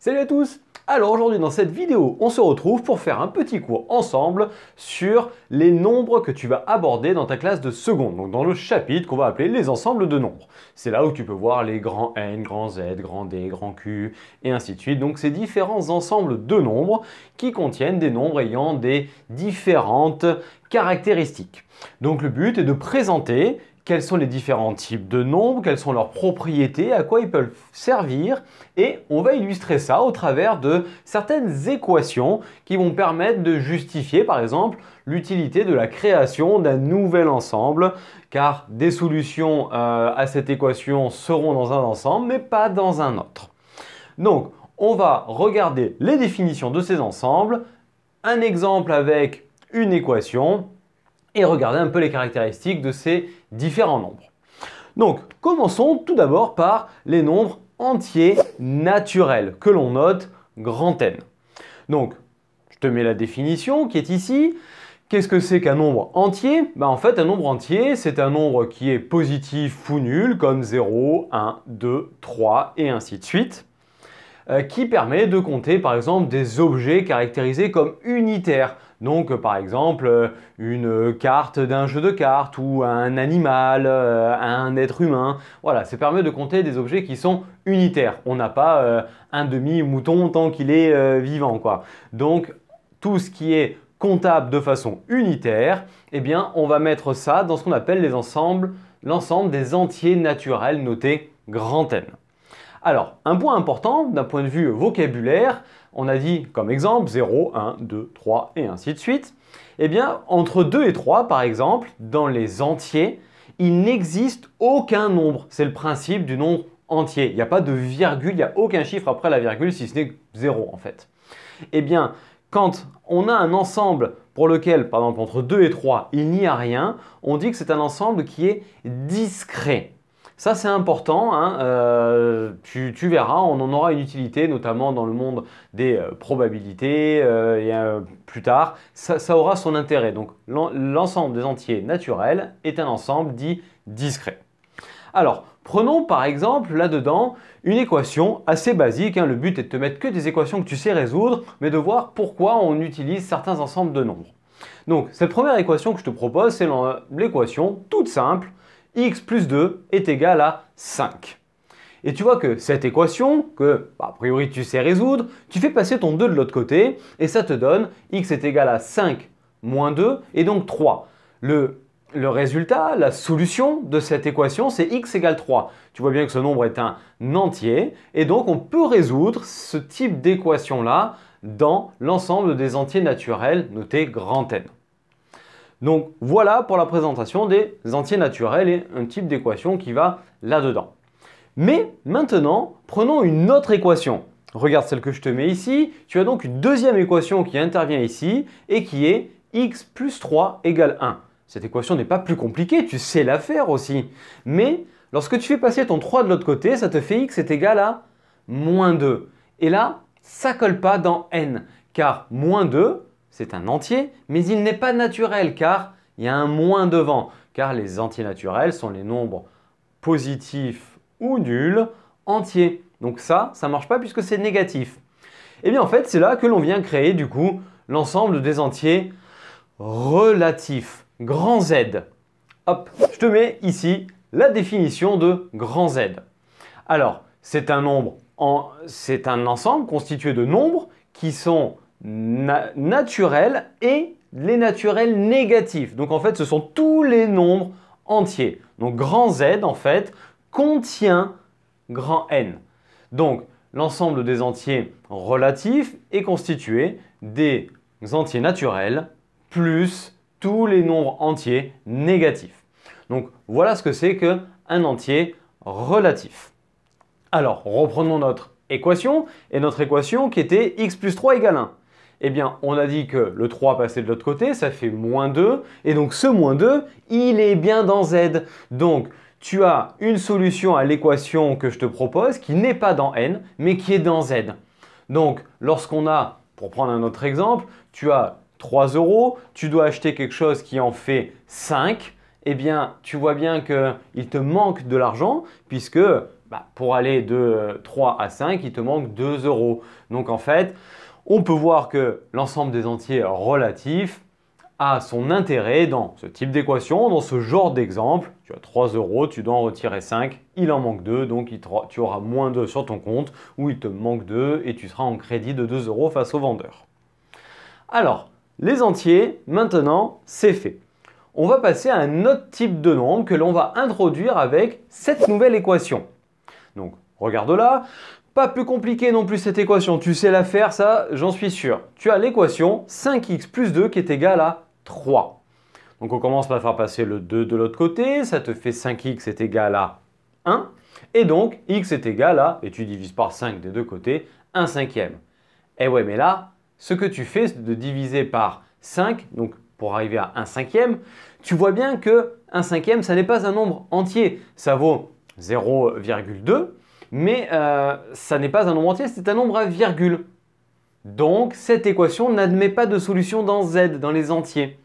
Salut à tous Alors aujourd'hui dans cette vidéo, on se retrouve pour faire un petit cours ensemble sur les nombres que tu vas aborder dans ta classe de seconde, donc dans le chapitre qu'on va appeler les ensembles de nombres. C'est là où tu peux voir les grands N, grands Z, grands D, grands Q et ainsi de suite. Donc ces différents ensembles de nombres qui contiennent des nombres ayant des différentes caractéristiques. Donc le but est de présenter quels sont les différents types de nombres, quelles sont leurs propriétés, à quoi ils peuvent servir. Et on va illustrer ça au travers de certaines équations qui vont permettre de justifier par exemple l'utilité de la création d'un nouvel ensemble, car des solutions euh, à cette équation seront dans un ensemble, mais pas dans un autre. Donc, on va regarder les définitions de ces ensembles, un exemple avec une équation, et regarder un peu les caractéristiques de ces différents nombres. Donc, commençons tout d'abord par les nombres entiers naturels que l'on note grand N. Donc, je te mets la définition qui est ici. Qu'est-ce que c'est qu'un nombre entier ben, En fait, un nombre entier, c'est un nombre qui est positif ou nul, comme 0, 1, 2, 3, et ainsi de suite, euh, qui permet de compter par exemple des objets caractérisés comme unitaires donc, par exemple, euh, une carte d'un jeu de cartes ou un animal, euh, un être humain. Voilà, ça permet de compter des objets qui sont unitaires. On n'a pas euh, un demi-mouton tant qu'il est vivant, quoi. Donc, tout ce qui est comptable de façon unitaire, eh bien, on va mettre ça dans ce qu'on appelle les ensembles, l'ensemble des entiers naturels notés grand N. Alors, un point important d'un point de vue vocabulaire, on a dit comme exemple 0, 1, 2, 3 et ainsi de suite, eh bien entre 2 et 3 par exemple, dans les entiers, il n'existe aucun nombre. C'est le principe du nombre entier. Il n'y a pas de virgule, il n'y a aucun chiffre après la virgule si ce n'est 0 en fait. Eh bien, quand on a un ensemble pour lequel, par exemple, entre 2 et 3, il n'y a rien, on dit que c'est un ensemble qui est discret. Ça, c'est important. Hein. Euh, tu, verras, on en aura une utilité, notamment dans le monde des euh, probabilités euh, plus tard. Ça, aura son intérêt. Donc, l'ensemble des entiers naturels est un ensemble dit discret. Alors, prenons par exemple là-dedans une équation assez basique. Hein. Le but est de te mettre que des équations que tu sais résoudre, mais de voir pourquoi on utilise certains ensembles de nombres. Donc, cette première équation que je te propose, c'est l'équation toute simple x plus 2 est égal à 5. Et tu vois que cette équation, que bah, a priori tu sais résoudre, tu fais passer ton 2 de l'autre côté, et ça te donne x est égal à 5 moins 2, et donc 3. Le, le résultat, la solution de cette équation, c'est x égale 3. Tu vois bien que ce nombre est un entier, et donc on peut résoudre ce type d'équation-là dans l'ensemble des entiers naturels, notés grand N. Donc voilà pour la présentation des entiers naturels et un type d'équation qui va là-dedans. Mais maintenant, prenons une autre équation. Regarde celle que je te mets ici. Tu as donc une deuxième équation qui intervient ici et qui est x plus 3 égale 1. Cette équation n'est pas plus compliquée, tu sais la faire aussi. Mais lorsque tu fais passer ton 3 de l'autre côté, ça te fait x est égal à moins 2. Et là, ça colle pas dans n, car moins 2, c'est un entier, mais il n'est pas naturel car il y a un moins devant, car les entiers naturels sont les nombres positifs ou nuls entiers. Donc ça, ça ne marche pas puisque c'est négatif. Et eh bien en fait, c'est là que l'on vient créer du coup l'ensemble des entiers relatifs, grand Z. Hop, je te mets ici la définition de grand Z. Alors, c'est un nombre, c'est un ensemble constitué de nombres qui sont naturels et les naturels négatifs. Donc en fait, ce sont tous les nombres entiers. Donc grand Z, en fait, contient grand N. Donc l'ensemble des entiers relatifs est constitué des entiers naturels plus tous les nombres entiers négatifs. Donc voilà ce que c'est qu'un entier relatif. Alors reprenons notre équation, et notre équation qui était x plus 3 égale 1 eh bien, on a dit que le 3 passait de l'autre côté, ça fait moins 2. Et donc, ce moins 2, il est bien dans Z. Donc, tu as une solution à l'équation que je te propose qui n'est pas dans N, mais qui est dans Z. Donc, lorsqu'on a, pour prendre un autre exemple, tu as 3 euros, tu dois acheter quelque chose qui en fait 5, eh bien, tu vois bien qu'il te manque de l'argent, puisque bah, pour aller de 3 à 5, il te manque 2 euros. Donc, en fait, on peut voir que l'ensemble des entiers relatifs a son intérêt dans ce type d'équation, dans ce genre d'exemple. Tu as 3 euros, tu dois en retirer 5, il en manque 2, donc tu auras moins 2 sur ton compte, ou il te manque 2 et tu seras en crédit de 2 euros face au vendeur. Alors, les entiers, maintenant, c'est fait. On va passer à un autre type de nombre que l'on va introduire avec cette nouvelle équation. Donc, regarde là, plus compliqué non plus cette équation, tu sais la faire, ça j'en suis sûr. Tu as l'équation 5x plus 2 qui est égal à 3. Donc on commence par faire passer le 2 de l'autre côté, ça te fait 5x est égal à 1. Et donc x est égal à, et tu divises par 5 des deux côtés, 1 cinquième. Et eh ouais mais là, ce que tu fais c'est de diviser par 5, donc pour arriver à 1 cinquième, tu vois bien que 1 cinquième ça n'est pas un nombre entier, ça vaut 0,2 mais euh, ça n'est pas un nombre entier, c'est un nombre à virgule. Donc cette équation n'admet pas de solution dans z, dans les entiers.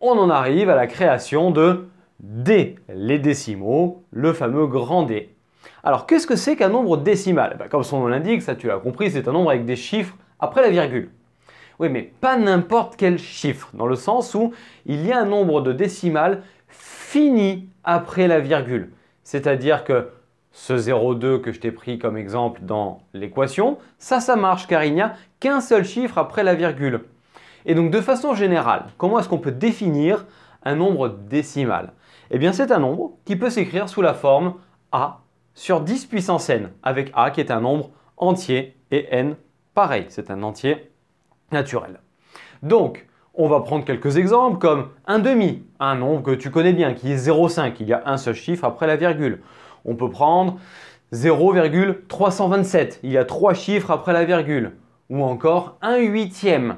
On en arrive à la création de d, les décimaux, le fameux grand D. Alors qu'est-ce que c'est qu'un nombre décimal bah, Comme son nom l'indique, ça tu l'as compris, c'est un nombre avec des chiffres après la virgule. Oui, mais pas n'importe quel chiffre, dans le sens où il y a un nombre de décimales fini après la virgule. C'est-à-dire que ce 0,2 que je t'ai pris comme exemple dans l'équation, ça, ça marche car il n'y a qu'un seul chiffre après la virgule. Et donc de façon générale, comment est-ce qu'on peut définir un nombre décimal Eh bien c'est un nombre qui peut s'écrire sous la forme A sur 10 puissance n, avec A qui est un nombre entier et n pareil, c'est un entier naturel. Donc on va prendre quelques exemples comme un demi, un nombre que tu connais bien qui est 0,5, il y a un seul chiffre après la virgule. On peut prendre 0,327. Il y a trois chiffres après la virgule. Ou encore 1 huitième.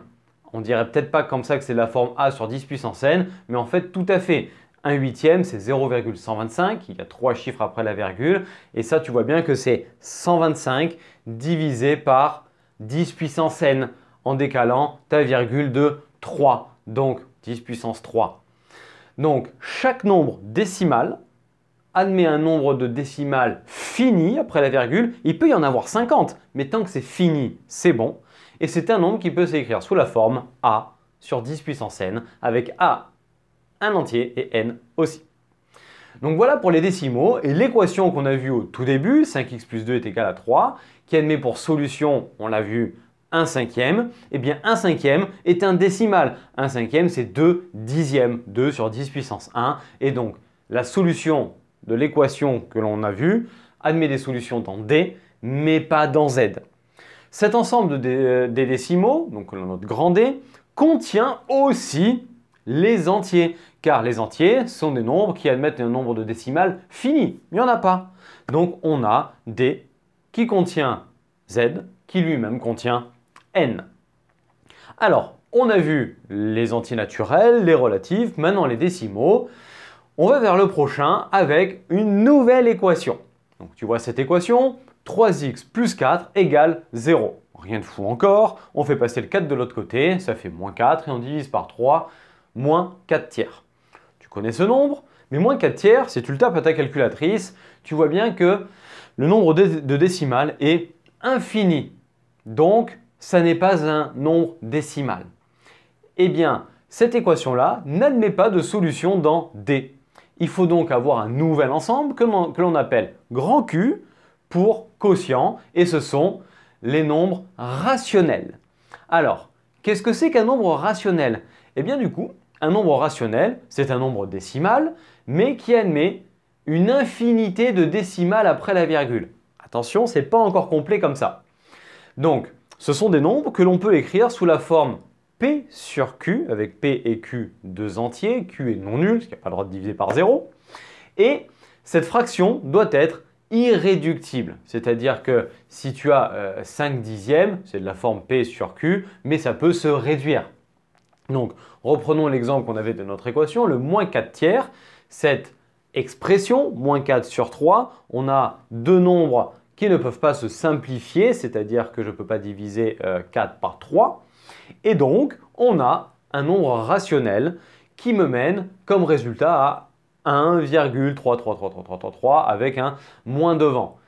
On dirait peut-être pas comme ça que c'est la forme A sur 10 puissance n, mais en fait tout à fait. 1 huitième, c'est 0,125, il y a trois chiffres après la virgule, et ça tu vois bien que c'est 125 divisé par 10 puissance n, en décalant ta virgule de 3, donc 10 puissance 3. Donc chaque nombre décimal admet un nombre de décimales fini après la virgule, il peut y en avoir 50, mais tant que c'est fini, c'est bon. Et c'est un nombre qui peut s'écrire sous la forme a sur 10 puissance n, avec a un entier et n aussi. Donc voilà pour les décimaux, et l'équation qu'on a vue au tout début, 5x plus 2 est égal à 3, qui admet pour solution, on l'a vu, 1 cinquième, eh bien 1 cinquième est un décimal. 1 cinquième, c'est 2 dixièmes, 2 sur 10 puissance 1, et donc la solution de l'équation que l'on a vue admet des solutions dans D, mais pas dans Z. Cet ensemble des euh, décimaux, donc notre grand D, contient aussi les entiers, car les entiers sont des nombres qui admettent un nombre de décimales fini. Il n'y en a pas. Donc on a D qui contient Z, qui lui-même contient N. Alors, on a vu les entiers naturels, les relatifs, maintenant les décimaux. On va vers le prochain avec une nouvelle équation. Donc tu vois cette équation, 3x plus 4 égale 0. Rien de fou encore, on fait passer le 4 de l'autre côté, ça fait moins 4 et on divise par 3, moins 4 tiers. Tu connais ce nombre, mais moins 4 tiers, si tu le tapes à ta calculatrice, tu vois bien que le nombre de décimales est infini. Donc, ça n'est pas un nombre décimal. Eh bien, cette équation-là n'admet pas de solution dans D. Il faut donc avoir un nouvel ensemble que l'on appelle grand Q pour quotient et ce sont les nombres rationnels. Alors, qu'est-ce que c'est qu'un nombre rationnel Eh bien du coup, un nombre rationnel, c'est un nombre décimal, mais qui admet une infinité de décimales après la virgule. Attention, ce n'est pas encore complet comme ça. Donc, ce sont des nombres que l'on peut écrire sous la forme P sur Q, avec P et Q deux entiers, Q est non nul, ce qu'il n'y a pas le droit de diviser par 0. Et cette fraction doit être irréductible. C'est-à-dire que si tu as 5 euh, dixièmes, c'est de la forme P sur Q, mais ça peut se réduire. Donc, reprenons l'exemple qu'on avait de notre équation, le moins 4 tiers, cette expression, moins 4 sur 3, on a deux nombres qui ne peuvent pas se simplifier, c'est-à-dire que je ne peux pas diviser 4 euh, par 3. Et donc, on a un nombre rationnel qui me mène comme résultat à 1,3333333 avec un moins devant.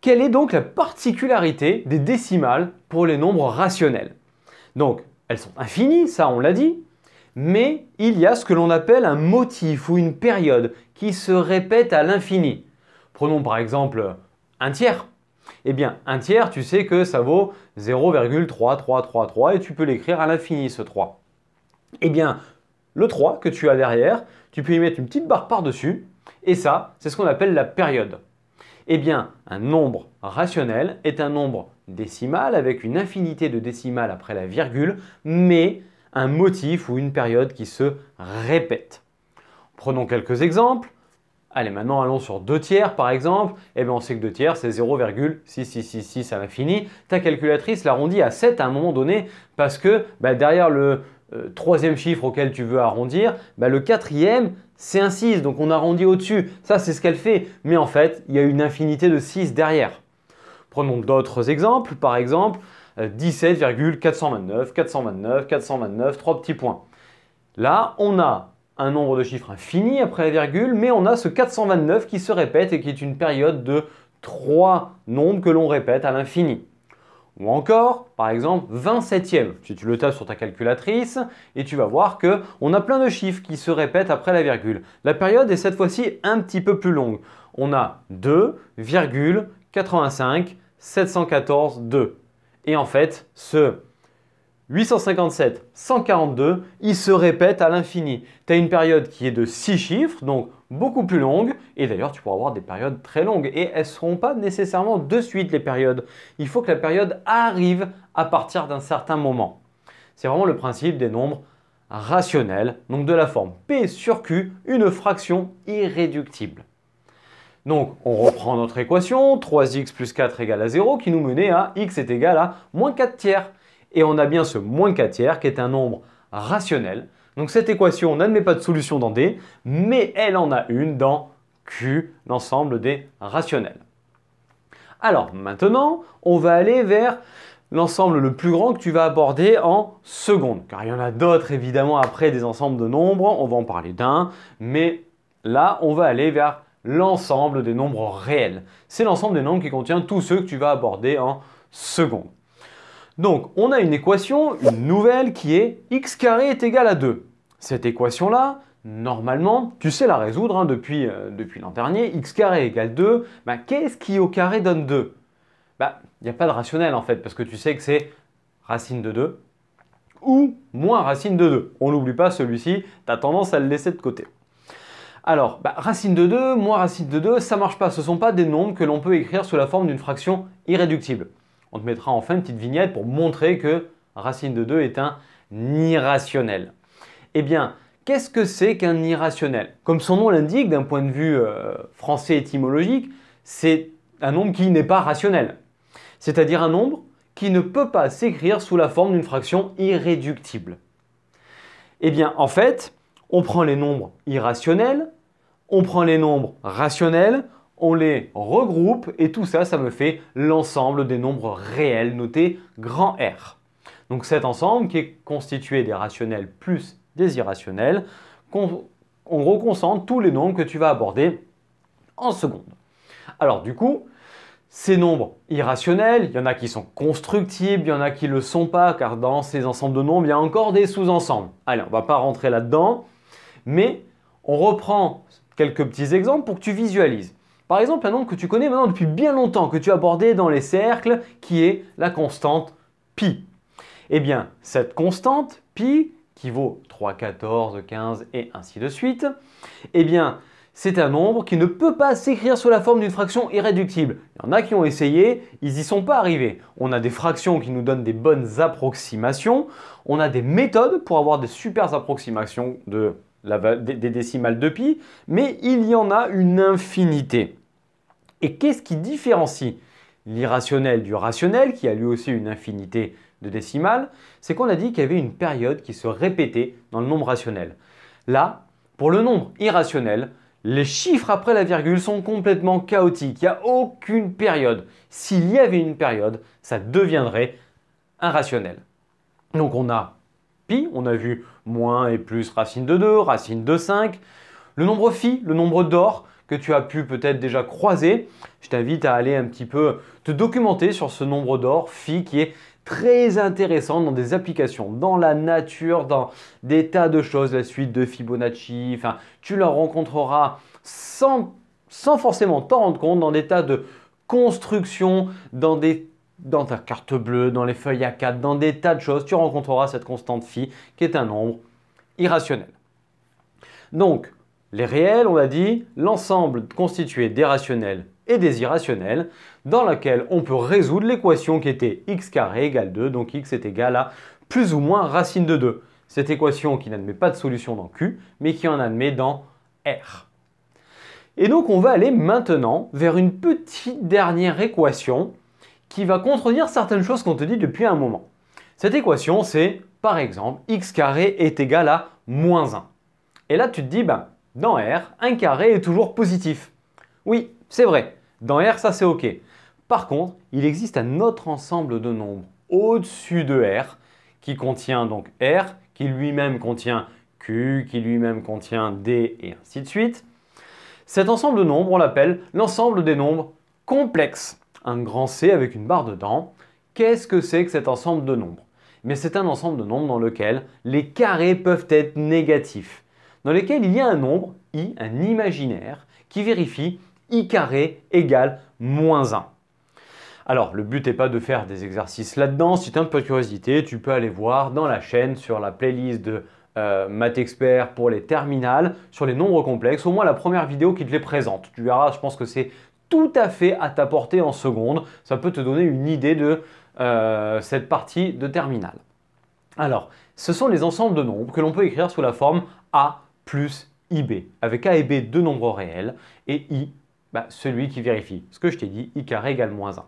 Quelle est donc la particularité des décimales pour les nombres rationnels Donc, elles sont infinies, ça on l'a dit, mais il y a ce que l'on appelle un motif ou une période qui se répète à l'infini. Prenons par exemple un tiers. Eh bien, un tiers, tu sais que ça vaut 0,3333 et tu peux l'écrire à l'infini ce 3. Eh bien, le 3 que tu as derrière, tu peux y mettre une petite barre par-dessus et ça, c'est ce qu'on appelle la période. Eh bien, un nombre rationnel est un nombre décimal avec une infinité de décimales après la virgule, mais un motif ou une période qui se répète. Prenons quelques exemples. Allez, maintenant allons sur 2 tiers par exemple. Eh bien, on sait que 2 tiers, c'est 0,6666 à l'infini. Ta calculatrice l'arrondit à 7 à un moment donné parce que bah, derrière le euh, troisième chiffre auquel tu veux arrondir, bah, le quatrième, c'est un 6. Donc on arrondit au-dessus. Ça, c'est ce qu'elle fait. Mais en fait, il y a une infinité de 6 derrière. Prenons d'autres exemples. Par exemple, 17,429, 429, 429, 3 petits points. Là, on a un nombre de chiffres infini après la virgule, mais on a ce 429 qui se répète et qui est une période de trois nombres que l'on répète à l'infini. Ou encore, par exemple, 27e. Si tu le tapes sur ta calculatrice, et tu vas voir que on a plein de chiffres qui se répètent après la virgule. La période est cette fois-ci un petit peu plus longue. On a 2,85 714 2. Et en fait, ce 857, 142, il se répète à l'infini. Tu as une période qui est de 6 chiffres, donc beaucoup plus longue, et d'ailleurs tu pourras avoir des périodes très longues, et elles ne seront pas nécessairement de suite les périodes. Il faut que la période arrive à partir d'un certain moment. C'est vraiment le principe des nombres rationnels, donc de la forme P sur Q, une fraction irréductible. Donc, on reprend notre équation, 3x plus 4 égale à 0, qui nous menait à x est égal à moins 4 tiers. Et on a bien ce moins 4 tiers qui est un nombre rationnel. Donc cette équation n'admet pas de solution dans D, mais elle en a une dans Q, l'ensemble des rationnels. Alors maintenant, on va aller vers l'ensemble le plus grand que tu vas aborder en seconde. Car il y en a d'autres évidemment après des ensembles de nombres, on va en parler d'un, mais là on va aller vers l'ensemble des nombres réels. C'est l'ensemble des nombres qui contient tous ceux que tu vas aborder en seconde. Donc on a une équation, une nouvelle qui est x carré est égal à 2. Cette équation-là, normalement, tu sais la résoudre hein, euh, depuis, l'an dernier, x carré égale 2, bah, qu'est-ce qui au carré donne 2 bah, il n'y a pas de rationnel en fait, parce que tu sais que c'est racine de 2 ou moins racine de 2. On n'oublie pas celui-ci, tu as tendance à le laisser de côté. Alors, bah, racine de 2, moins racine de 2, ça marche pas, ce ne sont pas des nombres que l'on peut écrire sous la forme d'une fraction irréductible on te mettra enfin une petite vignette pour montrer que racine de 2 est un irrationnel. Eh bien, qu'est-ce que c'est qu'un irrationnel Comme son nom l'indique, d'un point de vue euh, français étymologique, c'est un nombre qui n'est pas rationnel. C'est-à-dire un nombre qui ne peut pas s'écrire sous la forme d'une fraction irréductible. Eh bien, en fait, on prend les nombres irrationnels, on prend les nombres rationnels, on les regroupe et tout ça, ça me fait l'ensemble des nombres réels notés grand R. Donc cet ensemble qui est constitué des rationnels plus des irrationnels, on reconcentre tous les nombres que tu vas aborder en seconde. Alors du coup, ces nombres irrationnels, il y en a qui sont constructibles, il y en a qui ne le sont pas, car dans ces ensembles de nombres, il y a encore des sous-ensembles. Allez, on ne va pas rentrer là-dedans, mais on reprend quelques petits exemples pour que tu visualises. Par exemple, un nombre que tu connais maintenant depuis bien longtemps, que tu as abordé dans les cercles, qui est la constante pi. Eh bien, cette constante pi, qui vaut 3, 14, 15 et ainsi de suite, eh bien, c'est un nombre qui ne peut pas s'écrire sous la forme d'une fraction irréductible. Il y en a qui ont essayé, ils n'y sont pas arrivés. On a des fractions qui nous donnent des bonnes approximations, on a des méthodes pour avoir des super approximations des, des décimales de pi, mais il y en a une infinité. Et qu'est-ce qui différencie l'irrationnel du rationnel, qui a lui aussi une infinité de décimales C'est qu'on a dit qu'il y avait une période qui se répétait dans le nombre rationnel. Là, pour le nombre irrationnel, les chiffres après la virgule sont complètement chaotiques, il n'y a aucune période. S'il y avait une période, ça deviendrait un rationnel. Donc on a pi, on a vu moins et plus racine de 2, racine de 5, le nombre phi, le nombre d'or, que tu as pu peut-être déjà croiser. Je t'invite à aller un petit peu te documenter sur ce nombre d'or phi qui est très intéressant dans des applications, dans la nature, dans des tas de choses, la suite de Fibonacci, enfin, tu la rencontreras sans, sans forcément t'en rendre compte dans des tas de constructions, dans des dans ta carte bleue, dans les feuilles A4, dans des tas de choses, tu rencontreras cette constante phi qui est un nombre irrationnel. Donc, les réels, on a dit, l'ensemble constitué des rationnels et des irrationnels, dans laquelle on peut résoudre l'équation qui était x carré égale 2, donc x est égal à plus ou moins racine de 2. Cette équation qui n'admet pas de solution dans Q, mais qui en admet dans R. Et donc on va aller maintenant vers une petite dernière équation qui va contredire certaines choses qu'on te dit depuis un moment. Cette équation, c'est par exemple x carré est égal à moins 1. Et là, tu te dis, ben, dans R, un carré est toujours positif. Oui, c'est vrai, dans R ça c'est OK. Par contre, il existe un autre ensemble de nombres au-dessus de R qui contient donc R, qui lui-même contient Q, qui lui-même contient D et ainsi de suite. Cet ensemble de nombres, on l'appelle l'ensemble des nombres complexes. Un grand C avec une barre dedans. Qu'est-ce que c'est que cet ensemble de nombres Mais c'est un ensemble de nombres dans lequel les carrés peuvent être négatifs dans lesquels il y a un nombre, i, un imaginaire, qui vérifie i carré égale moins 1. Alors, le but n'est pas de faire des exercices là-dedans. Si tu as un peu de curiosité, tu peux aller voir dans la chaîne sur la playlist de euh, MathExpert pour les terminales, sur les nombres complexes, au moins la première vidéo qui te les présente. Tu verras, je pense que c'est tout à fait à ta portée en seconde. Ça peut te donner une idée de euh, cette partie de terminale. Alors, ce sont les ensembles de nombres que l'on peut écrire sous la forme A plus IB, avec A et B deux nombres réels, et I, bah, celui qui vérifie. Ce que je t'ai dit, I carré égale moins 1. Et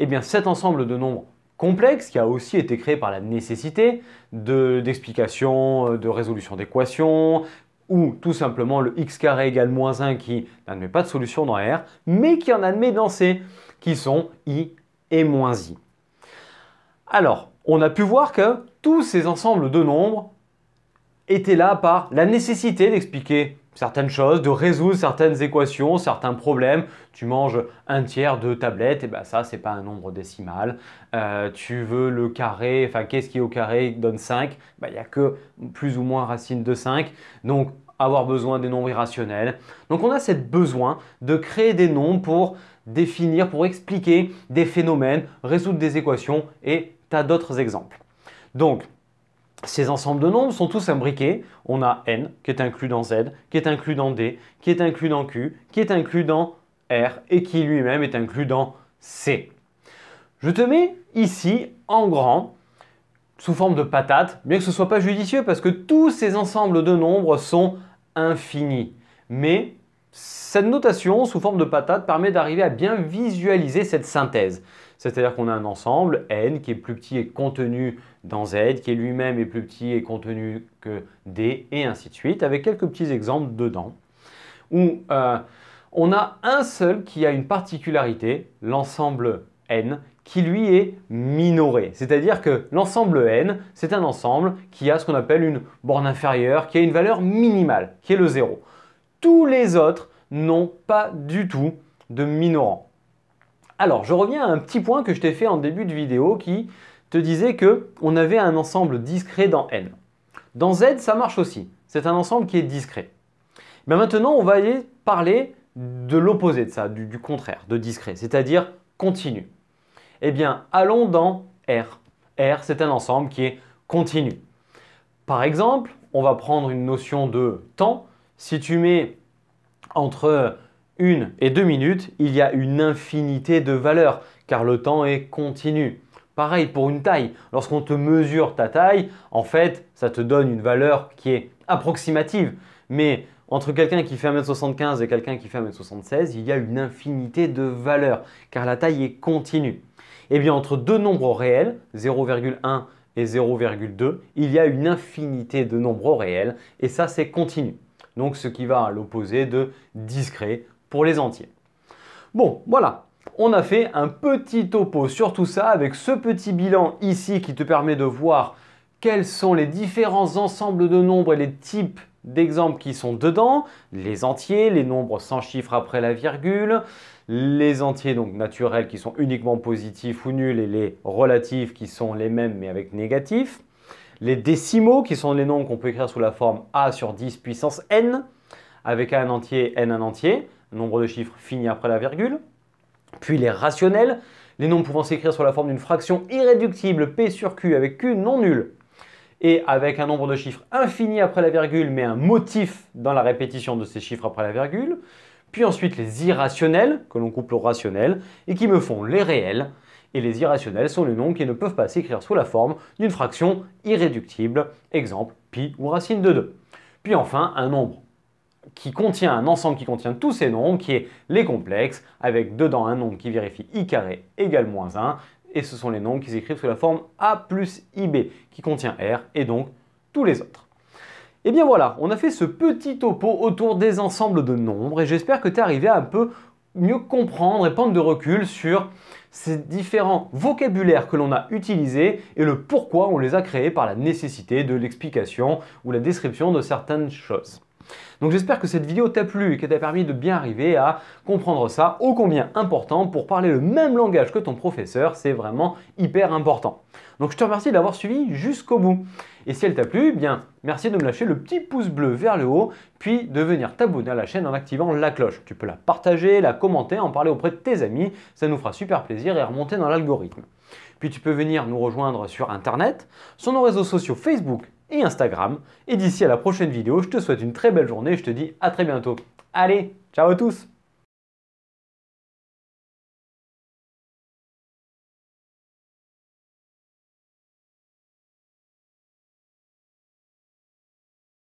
eh bien, cet ensemble de nombres complexes, qui a aussi été créé par la nécessité d'explication, de, euh, de résolution d'équations, ou tout simplement le x carré égale moins 1 qui n'admet pas de solution dans R, mais qui en admet dans C, qui sont i et moins i. Alors, on a pu voir que tous ces ensembles de nombres était là par la nécessité d'expliquer certaines choses, de résoudre certaines équations, certains problèmes. Tu manges un tiers de tablette, et ben ça, c'est pas un nombre décimal. Euh, tu veux le carré, enfin, qu'est-ce qui au carré donne 5 ben, Il n'y a que plus ou moins racine de 5. Donc, avoir besoin des nombres irrationnels. Donc, on a ce besoin de créer des nombres pour définir, pour expliquer des phénomènes, résoudre des équations, et tu as d'autres exemples. Donc, ces ensembles de nombres sont tous imbriqués. On a n qui est inclus dans z, qui est inclus dans d, qui est inclus dans q, qui est inclus dans r et qui lui-même est inclus dans c. Je te mets ici en grand sous forme de patate, bien que ce ne soit pas judicieux parce que tous ces ensembles de nombres sont infinis. Mais cette notation sous forme de patate permet d'arriver à bien visualiser cette synthèse. C'est-à-dire qu'on a un ensemble n qui est plus petit et contenu dans z, qui est lui-même est plus petit et contenu que d, et ainsi de suite, avec quelques petits exemples dedans, où euh, on a un seul qui a une particularité, l'ensemble n, qui lui est minoré. C'est-à-dire que l'ensemble n, c'est un ensemble qui a ce qu'on appelle une borne inférieure, qui a une valeur minimale, qui est le 0. Tous les autres n'ont pas du tout de minorant. Alors, je reviens à un petit point que je t'ai fait en début de vidéo qui te disait que on avait un ensemble discret dans N. Dans Z, ça marche aussi. C'est un ensemble qui est discret. Mais maintenant, on va aller parler de l'opposé de ça, du, du, contraire, de discret, c'est-à-dire continu. Eh bien, allons dans R. R, c'est un ensemble qui est continu. Par exemple, on va prendre une notion de temps. Si tu mets entre une et deux minutes, il y a une infinité de valeurs, car le temps est continu. Pareil pour une taille. Lorsqu'on te mesure ta taille, en fait, ça te donne une valeur qui est approximative. Mais entre quelqu'un qui fait 1m75 et quelqu'un qui fait 1m76, il y a une infinité de valeurs, car la taille est continue. Et eh bien, entre deux nombres réels, 0,1 et 0,2, il y a une infinité de nombres réels, et ça, c'est continu. Donc, ce qui va à l'opposé de discret pour les entiers. Bon, voilà, on a fait un petit topo sur tout ça avec ce petit bilan ici qui te permet de voir quels sont les différents ensembles de nombres et les types d'exemples qui sont dedans, les entiers, les nombres sans chiffres après la virgule, les entiers donc naturels qui sont uniquement positifs ou nuls et les relatifs qui sont les mêmes mais avec négatifs, les décimaux qui sont les nombres qu'on peut écrire sous la forme a sur 10 puissance n avec a un entier, n un entier, nombre de chiffres finis après la virgule, puis les rationnels, les nombres pouvant s'écrire sous la forme d'une fraction irréductible P sur Q avec Q non nul, et avec un nombre de chiffres infini après la virgule, mais un motif dans la répétition de ces chiffres après la virgule, puis ensuite les irrationnels, que l'on couple au rationnel, et qui me font les réels, et les irrationnels sont les nombres qui ne peuvent pas s'écrire sous la forme d'une fraction irréductible, exemple pi ou racine de 2. Puis enfin, un nombre qui contient un ensemble qui contient tous ces nombres, qui est les complexes, avec dedans un nombre qui vérifie i carré égale moins 1, et ce sont les nombres qui s'écrivent sous la forme a plus ib, qui contient r, et donc tous les autres. Et eh bien voilà, on a fait ce petit topo autour des ensembles de nombres, et j'espère que tu es arrivé à un peu mieux comprendre et prendre de recul sur ces différents vocabulaires que l'on a utilisés et le pourquoi on les a créés par la nécessité de l'explication ou la description de certaines choses. Donc j'espère que cette vidéo t'a plu et qu'elle t'a permis de bien arriver à comprendre ça, ô combien important, pour parler le même langage que ton professeur, c'est vraiment hyper important. Donc je te remercie d'avoir suivi jusqu'au bout. Et si elle t'a plu, eh bien merci de me lâcher le petit pouce bleu vers le haut, puis de venir t'abonner à la chaîne en activant la cloche. Tu peux la partager, la commenter, en parler auprès de tes amis, ça nous fera super plaisir et remonter dans l'algorithme. Puis tu peux venir nous rejoindre sur Internet, sur nos réseaux sociaux Facebook, et Instagram. Et d'ici à la prochaine vidéo, je te souhaite une très belle journée et je te dis à très bientôt. Allez, ciao à tous